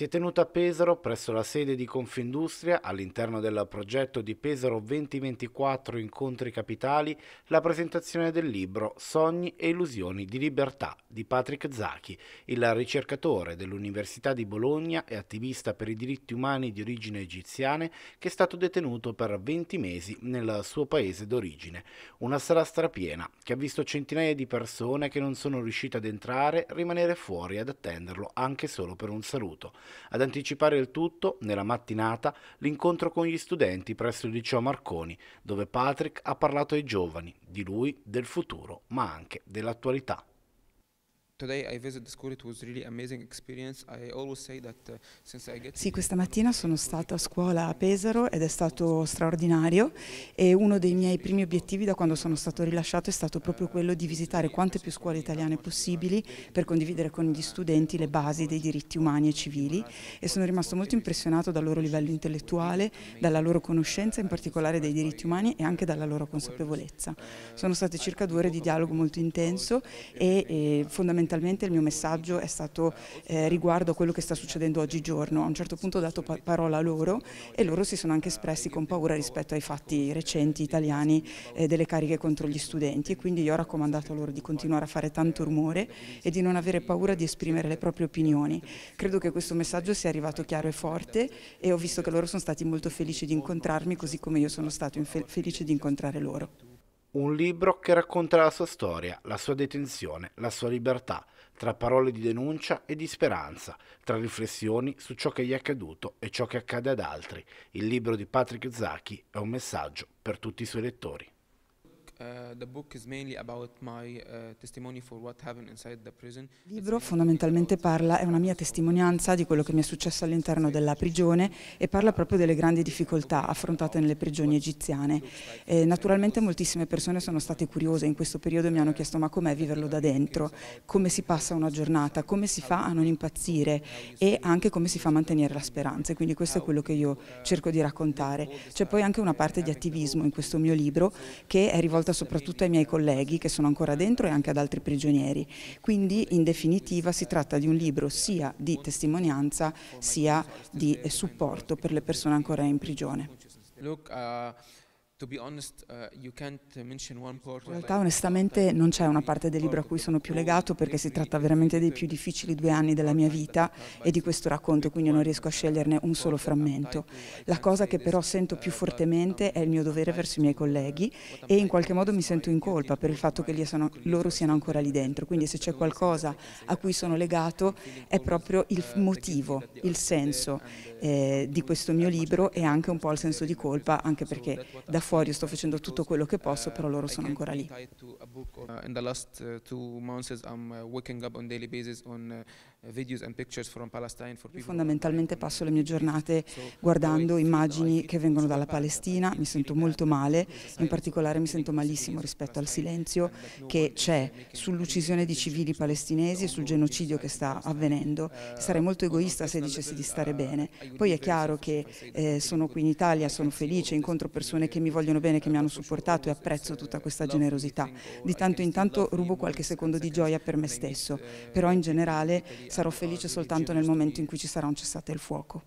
si è tenuta a Pesaro presso la sede di Confindustria all'interno del progetto di Pesaro 2024 Incontri Capitali la presentazione del libro Sogni e illusioni di libertà di Patrick Zachi, il ricercatore dell'Università di Bologna e attivista per i diritti umani di origine egiziane che è stato detenuto per 20 mesi nel suo paese d'origine. Una sala strapiena che ha visto centinaia di persone che non sono riuscite ad entrare rimanere fuori ad attenderlo anche solo per un saluto. Ad anticipare il tutto, nella mattinata, l'incontro con gli studenti presso il liceo Marconi, dove Patrick ha parlato ai giovani, di lui, del futuro, ma anche dell'attualità. Sì, questa mattina sono stata a scuola a Pesaro ed è stato straordinario e uno dei miei primi obiettivi da quando sono stato rilasciato è stato proprio quello di visitare quante più scuole italiane possibili per condividere con gli studenti le basi dei diritti umani e civili e sono rimasto molto impressionato dal loro livello intellettuale, dalla loro conoscenza in particolare dei diritti umani e anche dalla loro consapevolezza. Sono state circa due ore di dialogo molto intenso e, e fondamentalmente fondamentalmente il mio messaggio è stato eh, riguardo a quello che sta succedendo oggigiorno. A un certo punto ho dato pa parola a loro e loro si sono anche espressi con paura rispetto ai fatti recenti italiani eh, delle cariche contro gli studenti e quindi io ho raccomandato loro di continuare a fare tanto rumore e di non avere paura di esprimere le proprie opinioni. Credo che questo messaggio sia arrivato chiaro e forte e ho visto che loro sono stati molto felici di incontrarmi così come io sono stato felice di incontrare loro. Un libro che racconta la sua storia, la sua detenzione, la sua libertà, tra parole di denuncia e di speranza, tra riflessioni su ciò che gli è accaduto e ciò che accade ad altri. Il libro di Patrick Zacchi è un messaggio per tutti i suoi lettori. Uh, uh, Il libro fondamentalmente parla, è una mia testimonianza di quello che mi è successo all'interno della prigione e parla proprio delle grandi difficoltà affrontate nelle prigioni egiziane. E naturalmente moltissime persone sono state curiose in questo periodo e mi hanno chiesto ma com'è viverlo da dentro, come si passa una giornata, come si fa a non impazzire e anche come si fa a mantenere la speranza. E quindi questo è quello che io cerco di raccontare. C'è poi anche una parte di attivismo in questo mio libro che è rivolta penso soprattutto ai miei colleghi che sono ancora dentro e anche ad altri prigionieri. Quindi in definitiva si tratta di un libro sia di testimonianza sia di supporto per le persone ancora in prigione. Look, uh... Uh, uh, in realtà onestamente non c'è una parte del libro a cui sono più legato perché si tratta veramente dei più difficili due anni della mia vita e di questo racconto, quindi non riesco a sceglierne un solo frammento. La cosa che però sento più fortemente è il mio dovere verso i miei colleghi e in qualche modo mi sento in colpa per il fatto che sono, loro siano ancora lì dentro, quindi se c'è qualcosa a cui sono legato è proprio il motivo, il senso eh, di questo mio libro e anche un po' il senso di colpa, anche perché da fuori fuori, sto facendo tutto quello che posso, uh, però loro sono ancora lì. Fondamentalmente passo le mie giornate guardando immagini che vengono dalla Palestina, mi sento molto male, in particolare mi sento malissimo rispetto al silenzio che c'è sull'uccisione di civili palestinesi e sul genocidio che sta avvenendo. Uh, Sarei molto egoista se dicessi di stare uh, bene. Poi è chiaro che eh, sono qui in Italia, sono felice, incontro persone che mi vogliono vogliono bene, che mi hanno supportato e apprezzo tutta questa generosità. Di tanto in tanto rubo qualche secondo di gioia per me stesso, però in generale sarò felice soltanto nel momento in cui ci sarà un cessate il fuoco.